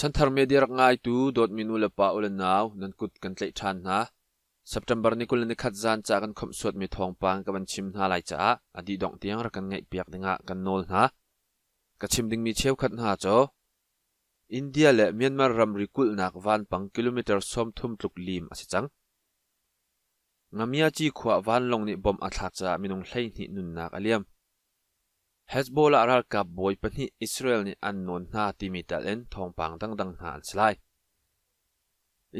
ฉันทำเมเดียรักง่ายตูดดมินูเลปาอุลนาวนันกุดกันเตะทันนะสัปดาห์บรน่กุลนิคัดจานจากกันคมสวดมีทองปังกับันชิมนาลจ้าอดีดองเตียงรักกันง่ายเปียกดึงะกันนอลนะกับชิมดึงมีเชี่ยวขัดหาจ้ออินเดียและเมียนมารัมริกุลนักวันปังกิโลเมตรสมทุ่มตุกลิมอาศัจังงามียจีขวาวันลงนบอมอัฐาจามีนงเล่นหินุนนักอเลียม Hezbollah aral ka boy panhi Israel ni annon na timi talen thong pang dang dang han slai.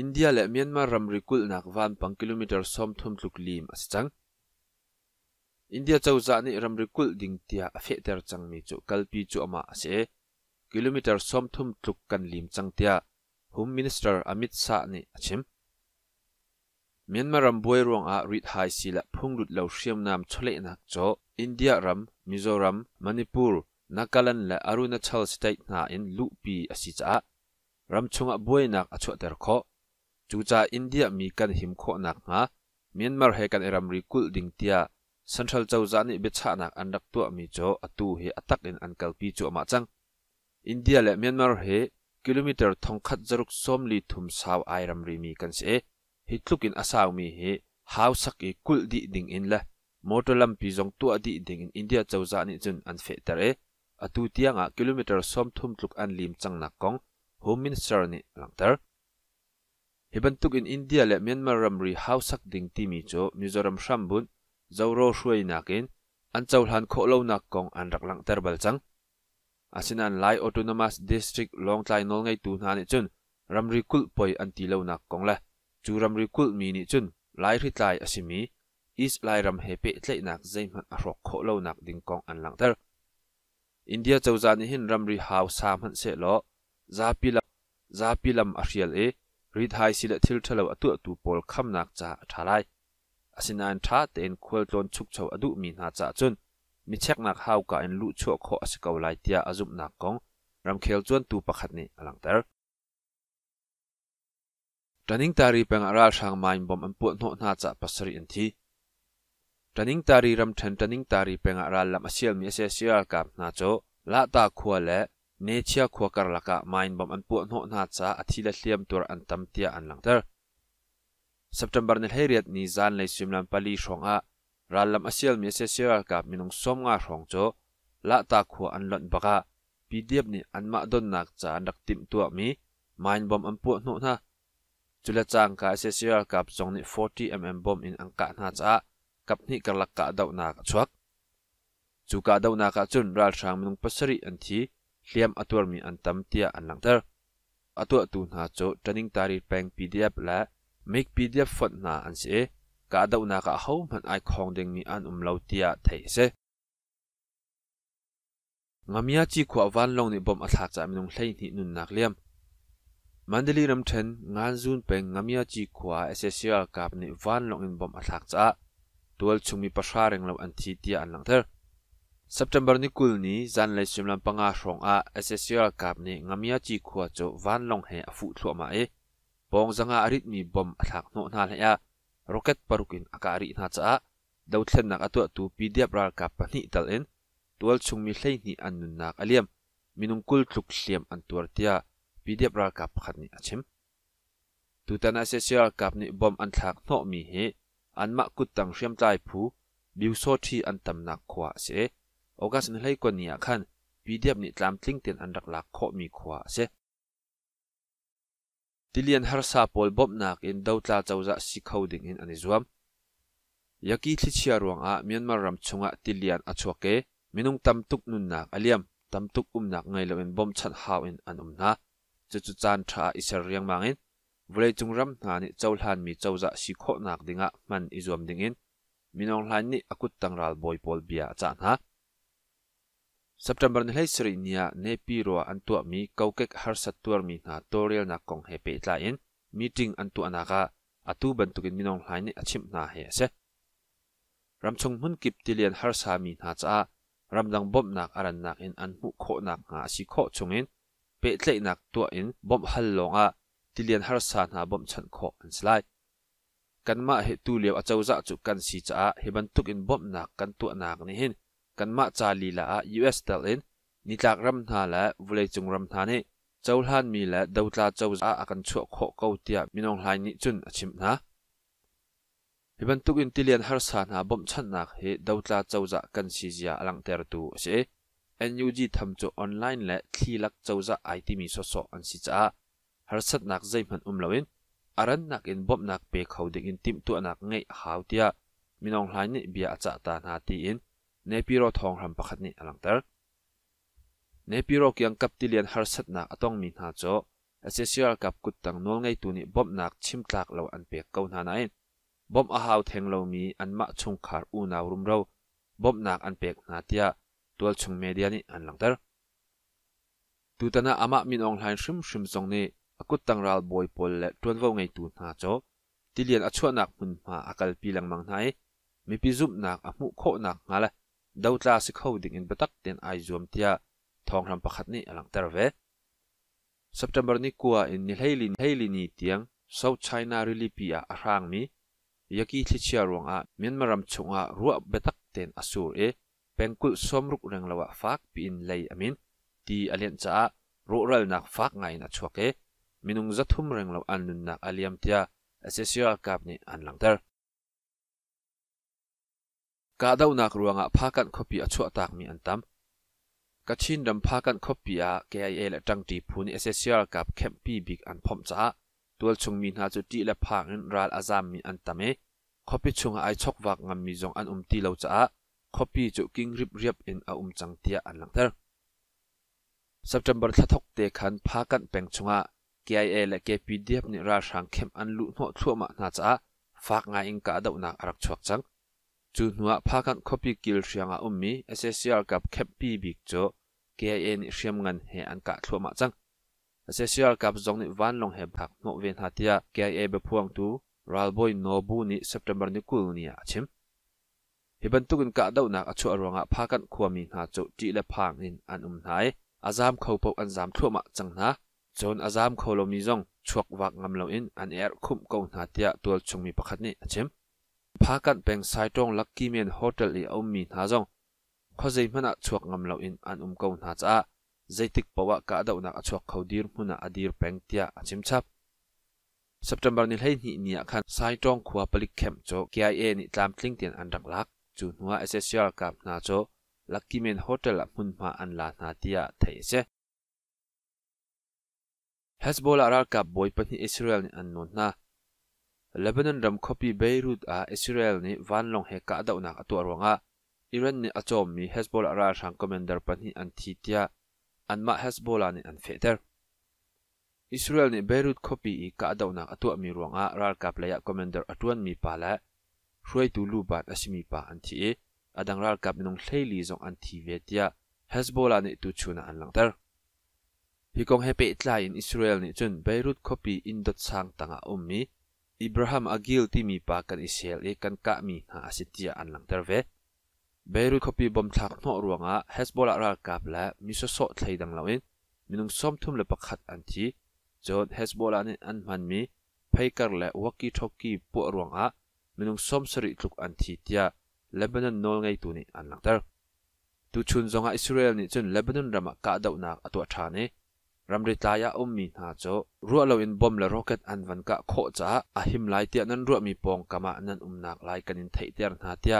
India le Myanmar ram rikul nak van pang kilometer som thum tluk lim asichang. India chau za ni ram rikul ding tia afe ter chang mi chu kalpi chu ama ase kilometer som thum tluk kan lim chang tia hum minister Amit Shah ni achim Myanmar ram boi ruang a ah rit hai si la phungdut lo hriam nam chole nak cho India ram Mizoram Manipur Nagaland la Arunachal state na in lupi asi cha ah. ram chunga boi nak achu ter kho chu cha India mi kan him kho nak nga Myanmar he kan eram ri kul ding tia Central Chauza ni be cha nak an rak tu ah mi cho atu he atak in an kalpi cho ma chang India le Myanmar he kilometer thongkhat zaruk somli thum saw airam ri mi kan se hi tlukin asaw mi hi hausak i kul di ding in le motor lampi zong tua di ding in india chawza ni chun an fe tar e atu tianga kilometer som thum tluk an lim changna kong home minister ni langtar hibantuk in india le myanmar ramri hausak ding timi cho mizoram shrambun zoro shuai nakin an chau hlan kho lo nak kong an rak langtar balchang asinan lai autonomous district long tlai nol ngai tu na ni chun ramri kul poi an ti lo nak kong la chú churam ri kul mi ni chun lai ri tlai asimi is lai ram hepe tlei nak zaim han arok kho lo nak ding kong an lang tar india chawza ni hin ram ri haw sam han se lo zapila zapilam arial e rit hai sila thil thalo atu tu pol kham nak cha thalai asina an tha ten khol ton chuk chaw adu mi na cha chun mi chek nak haw ka en lu chu kho asikau lai tia azum nak kong ram khel chuan tu pakhat ni alang tar running tari peng aral shang main bom an puat no na cha pasari an thi running tari ram than running tari peng aral lam asial mi ase sial kap na cho la ta khua le ne chia khua kar laka main bom an puat no na cha athi la hliam tur an tam tia an lang ter september nel heriat ni zan le simlam pali shonga ral lam asial mi ase sial kap minung som nga rong cho la ta khua an lon baka pdf ni an ma don nak cha nak tim tua mi main bom an puat no na จุลจังกาเซซิลกับจงนิ40 mm บอมอินอังกาหน้าจ้ากับนี่กลักกะดาวนาชวกจูกะดาวนาจุนรัชางมุนุปัสริอันทีเลียมอตัวมีอันตัมเตียอันหลังเตอร์อตัวตูนาโจจันิงตารีแปงพีดีเอฟและมิกพีดีเอฟฟอนนาอันเสกะดาวนากะเฮามันไอคองเดงมีอันอุมเลาเตียไทยเสงามียจีขวาวันลงในบอมอัฐากจามินุงเล่นห่นุนนักเลียมมันเดลีรำเทนงานซุนเป็นงามยาจีควาเอสเซเชียลกับนิวานลงอินบอมอัลักจ้าตัวชุมมีประชาเริงเราอันที่ดียอันหลังเธอสัปดาห์นี้กุลนี้จันเลยชุมลำปังอาองอาเอสเซเชียลกับนิงามยาจีควาจวานลงเฮอฟุตัวมาเอปองจังอาริทมีบอมอัลักโนนาเลียโรเกตปารุกินอาการิทนาซ่าดาวเทนนักตัวตูปีเดียบรากับปนิตาลินตัวชุมมีเซนีอันนุนักอเลียมมินุงกุลทุกเซียมอันตัวทดียดี PDF รากับขันนี้อชิมตูตันอาเซียกับนิบอมอันทักโนมีเหอันมักกุดตังเชื่อมใจผู้บิวโซที่อันตำนักขวาเสโอกาสนี้ให้กว่านี้ขัน p ี f นี่ตามทิ้งเตียนอันดักหลักขอมีขวาเสติเลียนฮาร์ซาปอลบอมนักอินดาวตาจ้าจะสิเขาดิ่งอินอันนีจวมยักีที่เชียรวงอาเมียนมารมชงอติเลียนอัชวกเกมินุงตมตุกนุนนักอเลียมตัมตุกอุมนักไงเลวินบอมชันฮาวอินอันอุมนา chu chu chan tha isar riang mangin vule chungram nga ni chawlhan mi chawza si kho nak dinga man izom dingin minong hlan ni akut tang ral boy pol bia chan ha September ni lai sri nia ne pi ro an tu mi kek har satwar mi na torial na kong he pe tla in meeting an tu anaka atu kin minong hlan ni achim na he se ramchung mun kip tilian har sa mi na cha ramdang bob nak aran nak in an mu kho nak nga si kho chungin เปดเลนักตัวอินบอมฮัลลงอ่ะทิเลียนฮาร์สานาบอมฉันขออันสไลกันมาเหตุเลียวอาเจ้าจะจุกันสีจ้าเฮบันทุกอินบอมนักกันตัวนักนี่เห็นกันมาจารีละอ่ะยูเอสเดลินนิจักรัมนาและวุเลจุงรัมนาเนี่ยเจ้าหลานมีและดาวตาเจ้าจะอาการชั่วขอเก่าตียมีน้องหลายนิจุนชิมนะเฮบันทุกอินทิเลียนฮาร์สานาบอมฉันนักเหตุเดาตาเจ้าจะกันสีจ้าหลังเตอร์ตูเช่ NUG ทำจูออนไลน์และทีลักเจ้าจะไอที่มีสอสอันสิจ้าฮาร์สัตนักใจมันอุ้มเลวิน อารันนักอินบอบนักเปเขาเด็กอินติมตัวนักไงหาวเดียมีน้องหลายนี่เบียจะตานาตีอินในปีรอทองรำปะขัดนี่อลังเตอร์ในปีรอกีังกับติเลียนฮาร์สัตนักต้องมีนาโจเอเซเชียลกับกุดตังนวลไงตัวนี้บอบนักชิมตากเราอันเปกเกานานาอหนบอบอาหาวแทงเรามีอันมะชงขาดอูนาวรุมเราบอบนักอันเปกนาเตียตัวชงเมเดียนี่อันหลังตร์ตูตนาอามามินองไลน์ชิมชิมจงนี่กุตังรัลบอยพอลและตวนว่าไงตัูนาโจที่เรียนอชวนักมุนมาอากาลปีหลังมังไห้มีปิจุบนักอมุโคนักงาละดาวตาสิเขาดิ่งอินปตักเตียนไอจวมเตียทองรำปะขัดนี่อันหลังตร์เว September ni ั u w ิ in ni h e i น i n heilini tiang South China Relipia arang mi yaki t ี่ c h i a ruang a m y a n m นมา a ำชงอารัวเ w ตักเต k ten asur e เป็นกุศลรุกเรงละวะฟักปีนเลยอมินที่อาเลียนจะรู้เรูรลนักฟักไงนะชัวเกมินุงจะทุ่มเรงละอันนุนนักอเลียมเทียเซเซียกับนี่อันหลังเตอร์กาดูนักรัวงอ่ะพักกันคบีอัชวตากมีอันต่ำกัชินดัมพักกันคบีอาเกไอเอและจังตีพูนเอสซเซียกับแคมปีบิกอันพอมจ้าตัวชงมีนาจุดีและพากันรัลอาซามมีอันตัมเอคบีชงไอชกวักงามมีจงอันอุ่มตีเราจ้า copy จุกิ้งริบเรียบอินอาอุมจังเตียอันหลังเธอร์ September ทัดทกเตคันพากันเป่งชงะ KIA และ KPDF นี่ราชังเข้มอันลุ่นทั่วมาหน้าจ้าฝากงานอิงกาดานักรักชวกจังจูนัวพากัน copy กิลเชียงอาอุมมี SSR กับเคปปีบิกโจ KIA นี่เชียมเงินเฮอันกาทั่วมาจัง SSR กับจงนี่วันลงเฮบักโนเวนฮาเตีย KIA เบพวงตูรัลบอยโนบูนิส September นิคกลนี่อาชิมฮิบันตุกินกะดาวนักอชัวรวงะพากันความีหาจุจีและพางอินอันอุ่มหายอาซามเขาปอันซามทั่วมะจังนะจนอาซามเขาลมีจงชวกวักงำเลาอินอันเอร์คุมกองหาเตียตัวชงมีประคัดนี่อชิมพากันเป็นไซตรงลักกี้เมียนโฮเทลอีเอ่มมีหาจงเขาใจมันอชวกงำเลาอินอันอุ่มกองหาจ้าใจติกปวะกะดาวนักอชวกเขาดีรมุนอดีร์เป็นเตียอชิมชับ September ni l a ห ni n น a k a คัน i tong khua ปลิก k kem cho KIA ni ตามทิ้งเตียนอันดังลักจูนัวเอเซเชียลกับนาโจลักกิเมนโฮเทลมุ่นมาอันลานาเตียเทเซฮัสบอลอารัลกับบอยปนิอิสราเอลนี่อันนนนะเลบานอนรัมคอปีเบรุตอาอิสราเอลนี่วันลงเฮกัดาวนักตัวรวงอ่ะอิรันนี่อาจอมมีฮัสบอลอารัลชังคอมเมนเดอร์ปนิอันทีเตียอันมาฮัสบอลานี่อันเฟเตอร์อิสราเอลนี่เบรุตคบปีอีกะดาวนักตัวมีรวงอ่ะรัลกับเลยคอมเมนเดอร์อัตวันมีปาละรวยตูลูบาอชิมีปาอันที่เออดังรักับนงเลีจงอันที่เวียดาเฮสบอลันตูชูนอันลังเตอร์ฮิกงเฮเปตไลน์อิสราเอลนี่จนเบรุตคอปีอินดอตซังตังอุมมีอิบราฮัมอากิลติมีปากันอิสราเอลกันกะมีฮะอสิตยาอันลังเตอร์เวเบรุตคอปีบอมทักนอรวงอเฮสบอลารักกับและมิสซอสไลยดังลาวินมินงซอมทุมเลปขัดอันที่จนเฮสบอลันอันมันมีไพกัรและวกีทอกีปวรวงอมนุ่งส้มสริทลุกอันทีเตียเลบานอนนอลไงตัวนี้อันนลังเตอร์ตุชุนจงหาอิสราเอลนี่จนเลบานอนรำกาดดาวนักตัวชาเนรำริตายาอุมมีนาโจรัวเลวินบอมและโรเกตอันวันกะโคจ้าอาหิมไลเตียนั้นรัวมีปองกามาอันนั้นอุ้มนักไลกันอินเทเตร์นาเตีย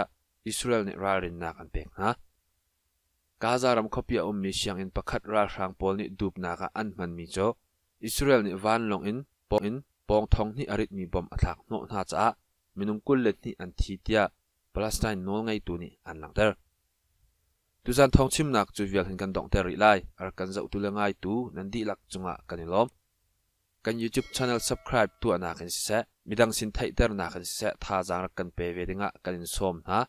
อิสราเอลนี่รารินนักอันเป็กนะกาซารำคบยาอุมมีเชียงอินประคัดราชางพอลนี่ดูบนักอันมันมีโจอิสราเอลนี่วันลงอินปองอินปองทองนี่อริตมีบอมอัตลักโนนาจ้ามินุงกุลเลนี่อันทีเดียปาเลสไตน์โน่งไงตัวนี้อันหลังเดอร์ดกจานทองชิมนักจูเวียเห็นกันดองเตอร์อีไลอาการจะอุดเลงไงตัวนั่นดีหลักจังหวะกันยลอม กันยูทูบชานอลสับสคริปตัวนักกันเสะมีดังสินไทยเดอร์นักกันเสะท่าจางรักกันเปรยดงะกันส้มฮะ